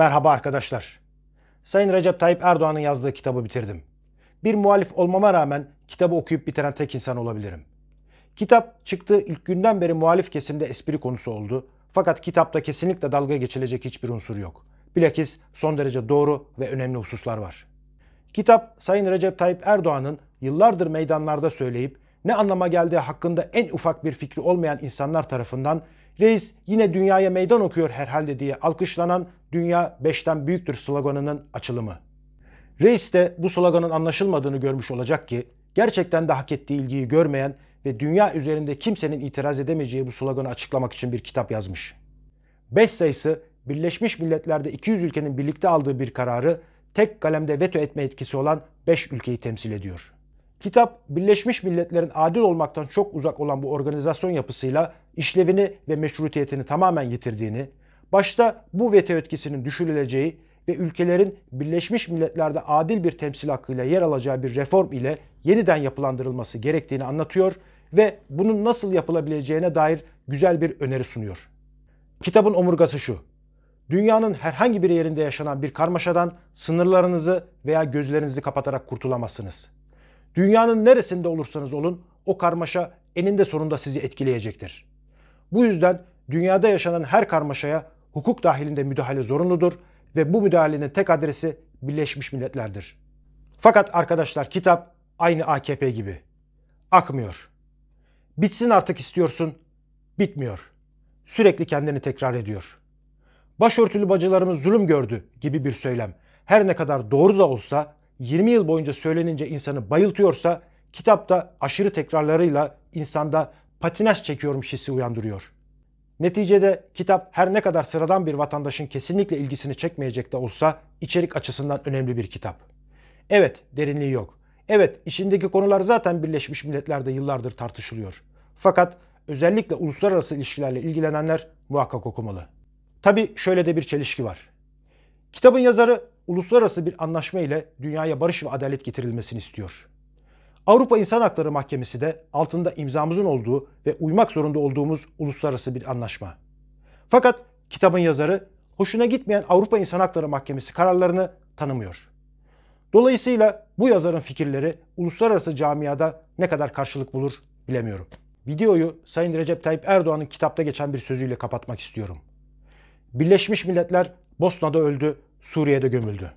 Merhaba arkadaşlar. Sayın Recep Tayyip Erdoğan'ın yazdığı kitabı bitirdim. Bir muhalif olmama rağmen kitabı okuyup bitiren tek insan olabilirim. Kitap çıktığı ilk günden beri muhalif kesimde espri konusu oldu. Fakat kitapta kesinlikle dalga geçilecek hiçbir unsur yok. Bilakis son derece doğru ve önemli hususlar var. Kitap Sayın Recep Tayyip Erdoğan'ın yıllardır meydanlarda söyleyip ne anlama geldiği hakkında en ufak bir fikri olmayan insanlar tarafından Reis yine dünyaya meydan okuyor herhalde diye alkışlanan dünya beşten büyüktür sloganının açılımı. Reis de bu sloganın anlaşılmadığını görmüş olacak ki gerçekten de hak ettiği ilgiyi görmeyen ve dünya üzerinde kimsenin itiraz edemeyeceği bu sloganı açıklamak için bir kitap yazmış. Beş sayısı Birleşmiş Milletler'de 200 ülkenin birlikte aldığı bir kararı tek kalemde veto etme etkisi olan 5 ülkeyi temsil ediyor. Kitap Birleşmiş Milletler'in adil olmaktan çok uzak olan bu organizasyon yapısıyla işlevini ve meşrutiyetini tamamen yitirdiğini, başta bu veto etkisinin düşürüleceği ve ülkelerin Birleşmiş Milletler'de adil bir temsil hakkıyla yer alacağı bir reform ile yeniden yapılandırılması gerektiğini anlatıyor ve bunun nasıl yapılabileceğine dair güzel bir öneri sunuyor. Kitabın omurgası şu. Dünyanın herhangi bir yerinde yaşanan bir karmaşadan sınırlarınızı veya gözlerinizi kapatarak kurtulamazsınız. Dünyanın neresinde olursanız olun o karmaşa eninde sonunda sizi etkileyecektir. Bu yüzden dünyada yaşanan her karmaşaya hukuk dahilinde müdahale zorunludur ve bu müdahalenin tek adresi Birleşmiş Milletler'dir. Fakat arkadaşlar kitap aynı AKP gibi. Akmıyor. Bitsin artık istiyorsun. Bitmiyor. Sürekli kendini tekrar ediyor. Başörtülü bacılarımız zulüm gördü gibi bir söylem her ne kadar doğru da olsa 20 yıl boyunca söylenince insanı bayıltıyorsa kitapta aşırı tekrarlarıyla insanda patinaj çekiyormuş hissi uyandırıyor. Neticede kitap her ne kadar sıradan bir vatandaşın kesinlikle ilgisini çekmeyecek de olsa içerik açısından önemli bir kitap. Evet derinliği yok. Evet içindeki konular zaten Birleşmiş Milletler'de yıllardır tartışılıyor. Fakat özellikle uluslararası ilişkilerle ilgilenenler muhakkak okumalı. Tabi şöyle de bir çelişki var. Kitabın yazarı uluslararası bir anlaşma ile dünyaya barış ve adalet getirilmesini istiyor. Avrupa İnsan Hakları Mahkemesi de altında imzamızın olduğu ve uymak zorunda olduğumuz uluslararası bir anlaşma. Fakat kitabın yazarı hoşuna gitmeyen Avrupa İnsan Hakları Mahkemesi kararlarını tanımıyor. Dolayısıyla bu yazarın fikirleri uluslararası camiada ne kadar karşılık bulur bilemiyorum. Videoyu Sayın Recep Tayyip Erdoğan'ın kitapta geçen bir sözüyle kapatmak istiyorum. Birleşmiş Milletler Bosna'da öldü, Suriye'de gömüldü.